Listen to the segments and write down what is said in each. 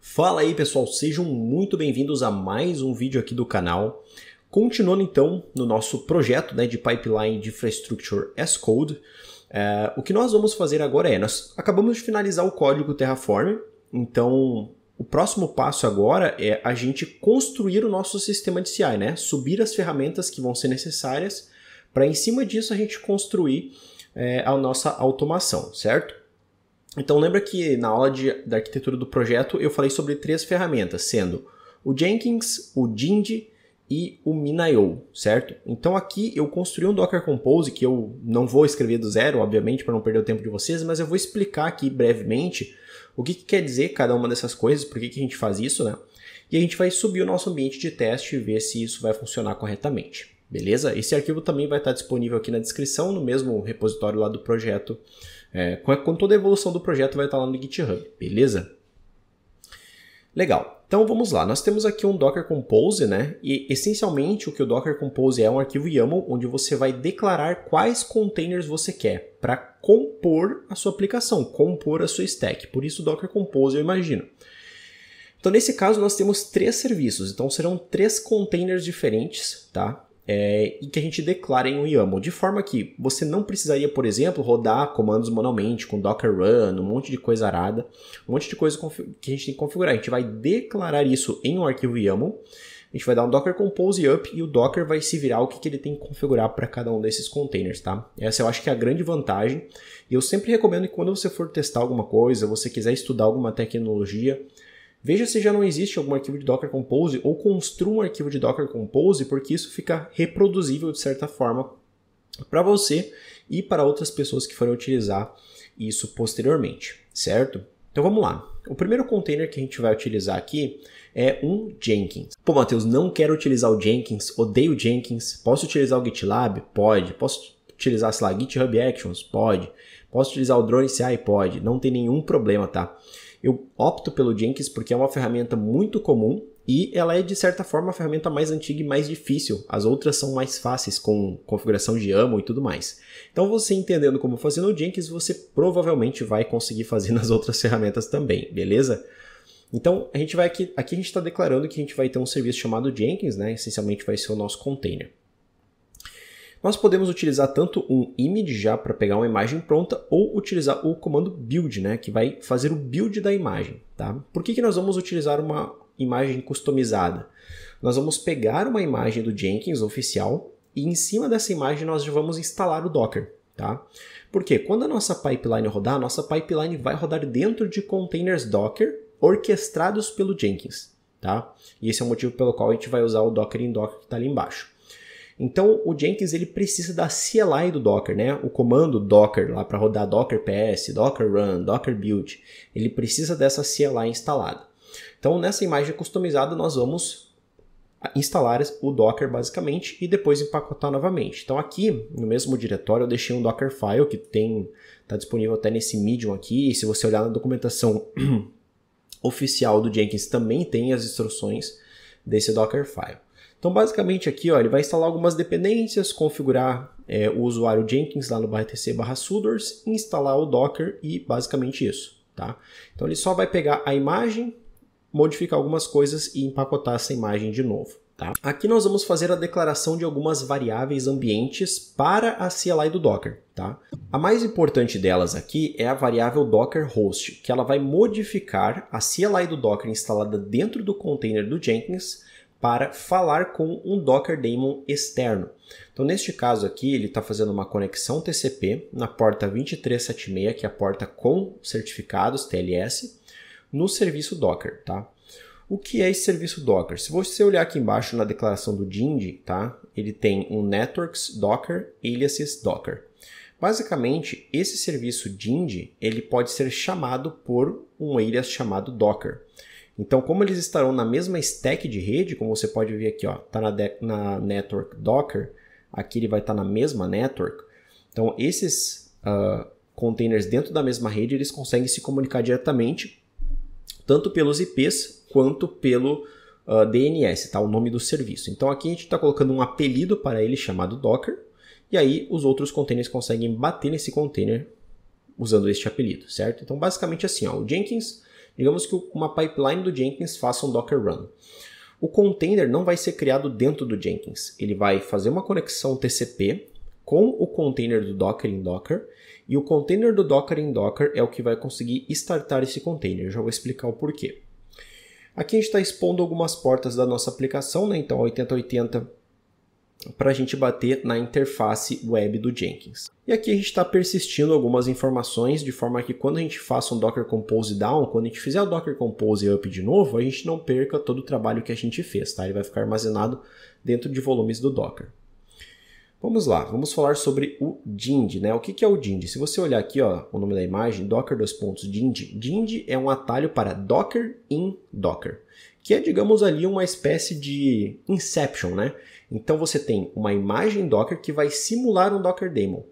Fala aí pessoal, sejam muito bem-vindos a mais um vídeo aqui do canal. Continuando então no nosso projeto né, de Pipeline de Infrastructure as Code, é, o que nós vamos fazer agora é, nós acabamos de finalizar o código Terraform, então o próximo passo agora é a gente construir o nosso sistema de CI, né? subir as ferramentas que vão ser necessárias para em cima disso a gente construir é, a nossa automação, certo? Então lembra que na aula de, da arquitetura do projeto eu falei sobre três ferramentas, sendo o Jenkins, o Jindy e o Minio, certo? Então aqui eu construí um Docker Compose que eu não vou escrever do zero, obviamente, para não perder o tempo de vocês, mas eu vou explicar aqui brevemente o que, que quer dizer cada uma dessas coisas, por que, que a gente faz isso, né? E a gente vai subir o nosso ambiente de teste e ver se isso vai funcionar corretamente, beleza? Esse arquivo também vai estar disponível aqui na descrição, no mesmo repositório lá do projeto é, com toda a evolução do projeto vai estar lá no GitHub, beleza? Legal. Então vamos lá. Nós temos aqui um Docker Compose, né? E essencialmente o que o Docker Compose é um arquivo YAML onde você vai declarar quais containers você quer para compor a sua aplicação, compor a sua stack. Por isso o Docker Compose, eu imagino. Então nesse caso nós temos três serviços, então serão três containers diferentes, tá? é, e que a gente declara em um YAML, de forma que você não precisaria, por exemplo, rodar comandos manualmente com Docker Run, um monte de coisa arada, um monte de coisa que a gente tem que configurar. A gente vai declarar isso em um arquivo YAML, a gente vai dar um Docker Compose Up e o Docker vai se virar o que, que ele tem que configurar para cada um desses containers, tá? Essa eu acho que é a grande vantagem. E eu sempre recomendo que quando você for testar alguma coisa, você quiser estudar alguma tecnologia, Veja se já não existe algum arquivo de Docker Compose ou construa um arquivo de Docker Compose, porque isso fica reproduzível de certa forma para você e para outras pessoas que forem utilizar isso posteriormente, certo? Então vamos lá. O primeiro container que a gente vai utilizar aqui é um Jenkins. Pô, Matheus, não quero utilizar o Jenkins, odeio Jenkins. Posso utilizar o GitLab? Pode. Posso utilizar, sei lá, GitHub Actions? Pode. Posso utilizar o Drone CI? Pode. Não tem nenhum problema, tá? Eu opto pelo Jenkins porque é uma ferramenta muito comum e ela é de certa forma a ferramenta mais antiga e mais difícil. As outras são mais fáceis com configuração de amo e tudo mais. Então você entendendo como fazer no Jenkins, você provavelmente vai conseguir fazer nas outras ferramentas também, beleza? Então a gente vai aqui, aqui a gente está declarando que a gente vai ter um serviço chamado Jenkins, né? Essencialmente vai ser o nosso container. Nós podemos utilizar tanto um image já para pegar uma imagem pronta ou utilizar o comando build, né, que vai fazer o build da imagem. Tá? Por que, que nós vamos utilizar uma imagem customizada? Nós vamos pegar uma imagem do Jenkins oficial e em cima dessa imagem nós já vamos instalar o Docker. Tá? Porque quando a nossa pipeline rodar, a nossa pipeline vai rodar dentro de containers Docker orquestrados pelo Jenkins. Tá? E esse é o motivo pelo qual a gente vai usar o Docker em Docker que está ali embaixo. Então o Jenkins ele precisa da CLI do Docker, né? O comando Docker lá para rodar Docker PS, Docker Run, Docker Build. Ele precisa dessa CLI instalada. Então nessa imagem customizada nós vamos instalar o Docker basicamente e depois empacotar novamente. Então aqui no mesmo diretório eu deixei um Dockerfile que tem está disponível até nesse Medium aqui. E se você olhar na documentação oficial do Jenkins também tem as instruções desse Dockerfile. Então, basicamente aqui, ó, ele vai instalar algumas dependências, configurar é, o usuário Jenkins lá no bartc barra sudors, instalar o Docker e basicamente isso, tá? Então, ele só vai pegar a imagem, modificar algumas coisas e empacotar essa imagem de novo. Tá? Aqui nós vamos fazer a declaração de algumas variáveis ambientes para a CLI do Docker. Tá? A mais importante delas aqui é a variável Docker host, que ela vai modificar a CLI do Docker instalada dentro do container do Jenkins para falar com um Docker Daemon externo. Então, neste caso aqui, ele está fazendo uma conexão TCP na porta 2376, que é a porta com certificados TLS, no serviço Docker, tá? O que é esse serviço Docker? Se você olhar aqui embaixo na declaração do Jindy, tá? Ele tem um networks Docker, aliases Docker. Basicamente, esse serviço Jindy, ele pode ser chamado por um alias chamado Docker. Então, como eles estarão na mesma stack de rede, como você pode ver aqui, ó, tá na, na network Docker, aqui ele vai estar tá na mesma network. Então, esses uh, containers dentro da mesma rede, eles conseguem se comunicar diretamente, tanto pelos IPs quanto pelo uh, ah, DNS, tá? O nome do serviço. Então, aqui a gente está colocando um apelido para ele chamado Docker, e aí os outros containers conseguem bater nesse container usando este apelido, certo? Então, basicamente assim, ó, o Jenkins Digamos que uma pipeline do Jenkins faça um Docker Run. O container não vai ser criado dentro do Jenkins. Ele vai fazer uma conexão TCP com o container do Docker em Docker, e o container do Docker em Docker é o que vai conseguir startar esse container. Eu já vou explicar o porquê. Aqui a gente está expondo algumas portas da nossa aplicação, né? então 8080 para a gente bater na interface web do Jenkins. E aqui a gente está persistindo algumas informações de forma que quando a gente faça um Docker Compose down, quando a gente fizer o Docker Compose up de novo, a gente não perca todo o trabalho que a gente fez, tá? Ele vai ficar armazenado dentro de volumes do Docker. Vamos lá, vamos falar sobre o DIND, né? O que é o DIND? Se você olhar aqui, ó, o nome da imagem, Docker dois pontos DIND, DIND é um atalho para Docker in Docker que é, digamos ali, uma espécie de inception, né? Então você tem uma imagem Docker que vai simular um Docker daemon.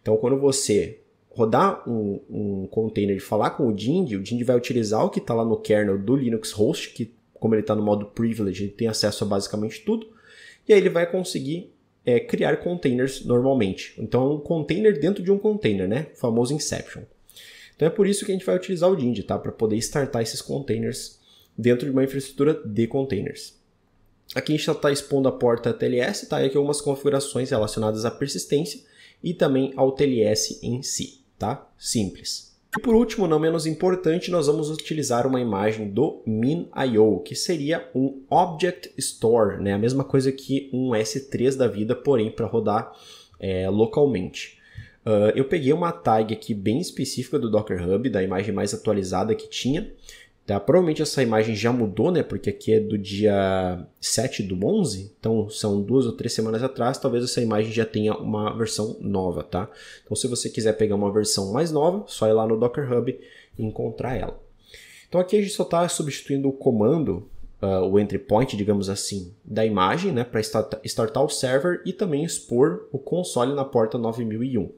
Então quando você rodar um, um container e falar com o Dind, o Dind vai utilizar o que está lá no kernel do Linux Host, que como ele está no modo privilege, ele tem acesso a basicamente tudo, e aí ele vai conseguir é, criar containers normalmente. Então é um container dentro de um container, né? O famoso inception. Então é por isso que a gente vai utilizar o Dind, tá? Para poder startar esses containers dentro de uma infraestrutura de containers. Aqui a gente está expondo a porta TLS, tá? E aqui algumas configurações relacionadas à persistência e também ao TLS em si, tá? Simples. E por último, não menos importante, nós vamos utilizar uma imagem do MinIO, que seria um Object Store, né? a mesma coisa que um S3 da vida, porém para rodar é, localmente. Uh, eu peguei uma tag aqui bem específica do Docker Hub, da imagem mais atualizada que tinha, Tá? Provavelmente essa imagem já mudou, né? Porque aqui é do dia 7 do 11, então são duas ou três semanas atrás, talvez essa imagem já tenha uma versão nova, tá? Então se você quiser pegar uma versão mais nova, só ir lá no Docker Hub e encontrar ela. Então aqui a gente só está substituindo o comando Uh, o entry point, digamos assim, da imagem, né, para startar o server e também expor o console na porta 9001.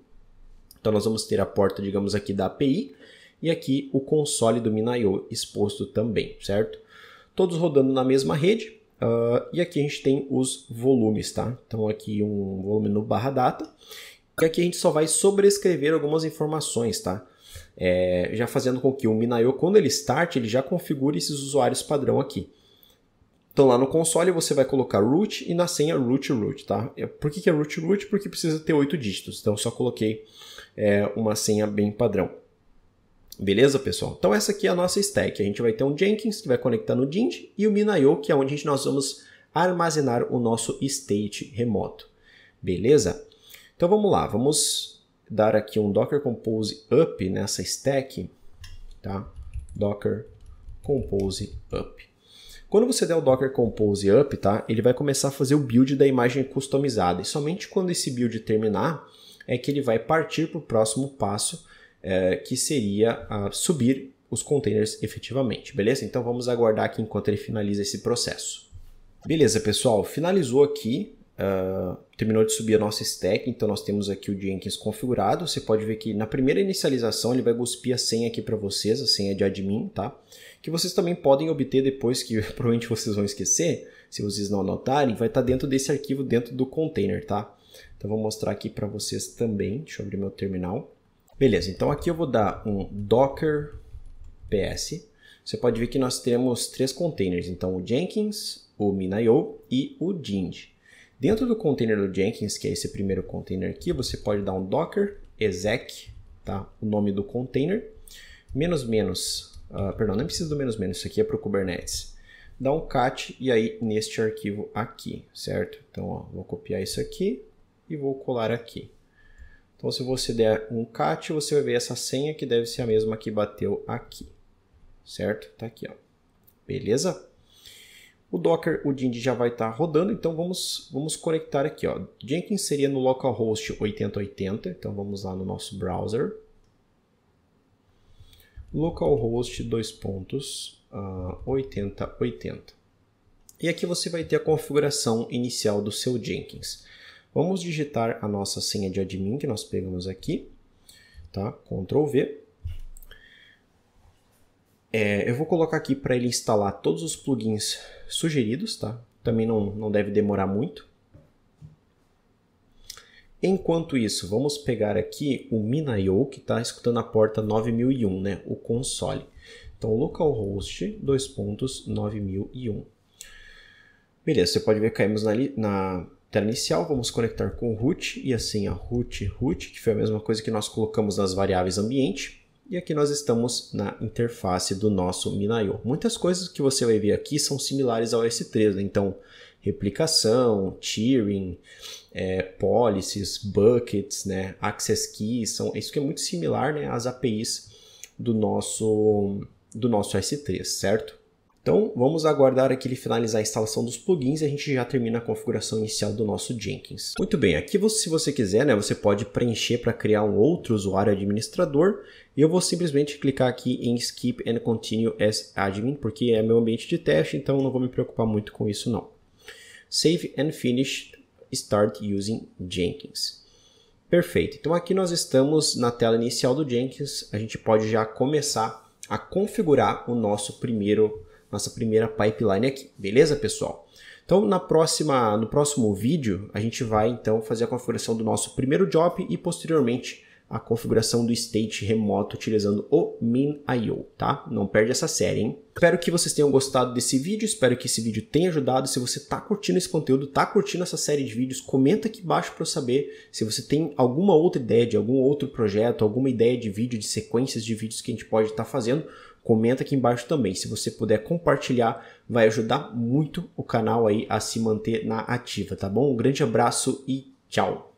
Então nós vamos ter a porta, digamos aqui, da API e aqui o console do Minio exposto também, certo? Todos rodando na mesma rede, Uh, e aqui a gente tem os volumes, tá? Então aqui um volume no barra data. E aqui a gente só vai sobrescrever algumas informações, tá? É, já fazendo com que o Minio, quando ele start, ele já configure esses usuários padrão aqui. Então lá no console você vai colocar root e na senha root root, tá? É, por que, que é root root? Porque precisa ter oito dígitos. Então só coloquei é, uma senha bem padrão. Beleza, pessoal? Então essa aqui é a nossa stack. A gente vai ter um Jenkins que vai conectar no Dind e o Minayo, que é onde gente, nós vamos armazenar o nosso state remoto. Beleza? Então vamos lá, vamos dar aqui um docker compose up nessa stack, tá? Docker compose up. Quando você der o docker compose up, tá? Ele vai começar a fazer o build da imagem customizada. E somente quando esse build terminar é que ele vai partir para o próximo passo, é, que seria ah, subir os containers efetivamente, beleza? Então vamos aguardar aqui enquanto ele finaliza esse processo. Beleza, pessoal, finalizou aqui, uh, terminou de subir a nossa stack, então nós temos aqui o Jenkins configurado. Você pode ver que na primeira inicialização ele vai cuspir a senha aqui para vocês, a senha de admin, tá? Que vocês também podem obter depois, que provavelmente vocês vão esquecer, se vocês não anotarem, vai estar tá dentro desse arquivo, dentro do container, tá? Então vou mostrar aqui para vocês também, deixa eu abrir meu terminal. Beleza, então aqui eu vou dar um docker ps. Você pode ver que nós temos três containers, então o Jenkins, o min.io e o Jind. Dentro do container do Jenkins, que é esse primeiro container aqui, você pode dar um docker exec, tá? o nome do container, menos menos, uh, perdão, nem precisa do menos menos, isso aqui é para o Kubernetes. Dá um cat e aí neste arquivo aqui, certo? Então, ó, vou copiar isso aqui e vou colar aqui. Então, se você der um cat, você vai ver essa senha que deve ser a mesma que bateu aqui, certo? Está aqui, ó. Beleza? O Docker, o Dind já vai estar tá rodando, então vamos, vamos conectar aqui, ó. Jenkins seria no localhost 8080, então vamos lá no nosso browser. Localhost, dois pontos, uh, ah, 8080. E aqui você vai ter a configuração inicial do seu Jenkins. Vamos digitar a nossa senha de admin que nós pegamos aqui, tá? Ctrl V. É, eu vou colocar aqui para ele instalar todos os plugins sugeridos, tá? Também não, não deve demorar muito. Enquanto isso, vamos pegar aqui o Minayo, que está escutando a porta 9001, né? o console. Então, localhost, dois pontos, Beleza, você pode ver que caímos na, na tela inicial, vamos conectar com root e assim a root root, que foi a mesma coisa que nós colocamos nas variáveis ambiente. E aqui nós estamos na interface do nosso MinIO. Muitas coisas que você vai ver aqui são similares ao S3, né? então replicação, tiering, é, policies, buckets, né? access keys, são, isso que é muito similar né, às APIs do nosso, do nosso S3, certo? Então vamos aguardar aqui ele finalizar a instalação dos plugins e a gente já termina a configuração inicial do nosso Jenkins. Muito bem, aqui você, se você quiser, né, você pode preencher para criar um outro usuário administrador e eu vou simplesmente clicar aqui em Skip and Continue as Admin, porque é meu ambiente de teste, então não vou me preocupar muito com isso não. Save and Finish Start Using Jenkins. Perfeito, então aqui nós estamos na tela inicial do Jenkins, a gente pode já começar a configurar o nosso primeiro nossa primeira pipeline aqui, beleza, pessoal? Então, na próxima, no próximo vídeo, a gente vai então fazer a configuração do nosso primeiro job e posteriormente a configuração do state remoto utilizando o MinIO, tá? Não perde essa série, hein? Espero que vocês tenham gostado desse vídeo, espero que esse vídeo tenha ajudado. Se você tá curtindo esse conteúdo, tá curtindo essa série de vídeos, comenta aqui embaixo para eu saber se você tem alguma outra ideia de algum outro projeto, alguma ideia de vídeo, de sequências de vídeos que a gente pode estar tá fazendo comenta aqui embaixo também. Se você puder compartilhar, vai ajudar muito o canal aí a se manter na ativa, tá bom? Um grande abraço e tchau!